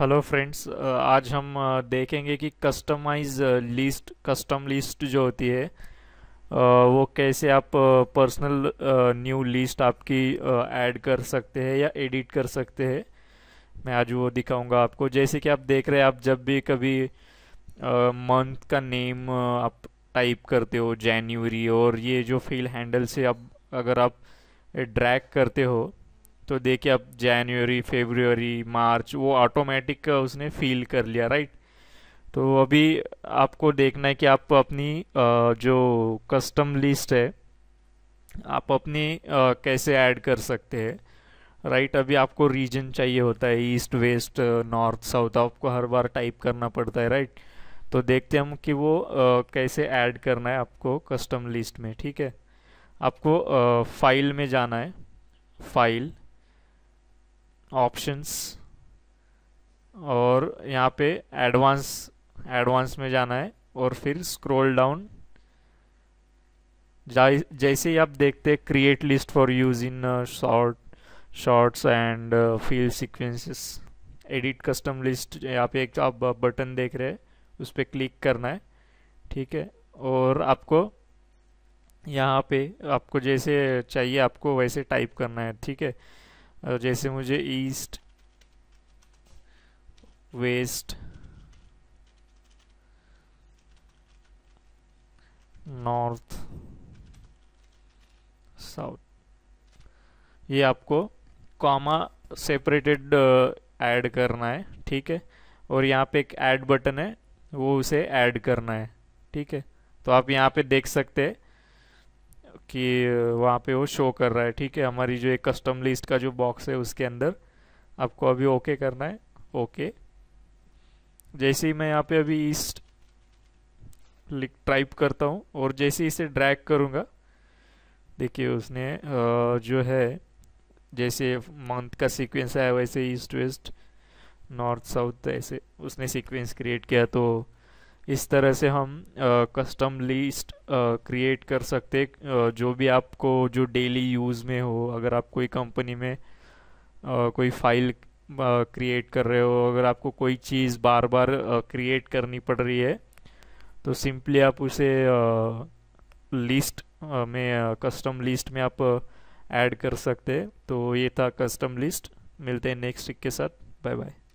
Hello friends uh, आज हम uh, देखेंगे कि कस्टमाइज लिस्ट कस्टम लिस्ट जो होती है uh, वो कैसे आप पर्सनल न्यू लिस्ट आपकी ऐड कर सकते हैं या एडिट कर सकते हैं मैं आज वो दिखाऊंगा आपको जैसे कि आप देख रहे हैं आप जब भी कभी मंथ का नेम आप टाइप करते हो जनवरी और ये जो फील हैंडल से आप अगर आप ड्रैग करते हो तो देखिए अब जनवरी फेबररी मार्च वो ऑटोमेटिक उसने फील कर लिया राइट तो अभी आपको देखना है कि आप अपनी जो कस्टम लिस्ट है आप अपनी कैसे ऐड कर सकते हैं राइट right, अभी आपको रीजन चाहिए होता है ईस्ट वेस्ट नॉर्थ साउथ आपको हर बार टाइप करना पड़ता है राइट right? तो देखते हम कि वो आ, कैसे ऐड करना है आपको कस्टम लिस्ट में ठीक है आपको आ, फाइल में जाना है फाइल ऑप्शंस और यहाँ पे एडवांस एडवांस में जाना है और फिर स्क्रॉल डाउन जैसे ही आप देखते हैं create list for use in short shorts and field sequences edit custom list यहाँ पे एक आप बटन देख रहे हैं उस पर क्लिक करना है ठीक है और आपको यहाँ पे आपको जैसे चाहिए आपको वैसे टाइप करना है ठीक है जैसे मुझे ईस्ट वेस्ट नॉर्थ साउथ ये आपको कॉमा सेपरेटेड ऐड करना है ठीक है और यहाँ पे एक ऐड बटन है वो उसे ऐड करना है ठीक है तो आप यहाँ पे देख सकते हैं कि वहाँ पे वो शो कर रहा है ठीक है हमारी जो एक कस्टम लिस्ट का जो बॉक्स है उसके अंदर आपको अभी ओके करना है ओके जैसे ही मैं यहाँ पे अभी ईस्ट टाइप करता हूँ और जैसे ही इसे ड्रैग करूँगा देखिए उसने जो है जैसे मंथ का सीक्वेंस आया वैसे ईस्ट वेस्ट नॉर्थ साउथ ऐसे उसने सीक्वेंस क्रिएट किया तो इस तरह से हम कस्टम लिस्ट क्रिएट कर सकते uh, जो भी आपको जो डेली यूज़ में हो अगर आप कोई कंपनी में uh, कोई फाइल क्रिएट uh, कर रहे हो अगर आपको कोई चीज़ बार बार क्रिएट uh, करनी पड़ रही है तो सिंपली आप उसे लिस्ट uh, में कस्टम लिस्ट में आप ऐड कर सकते हैं तो ये था कस्टम लिस्ट मिलते हैं नेक्स्ट के साथ बाय बाय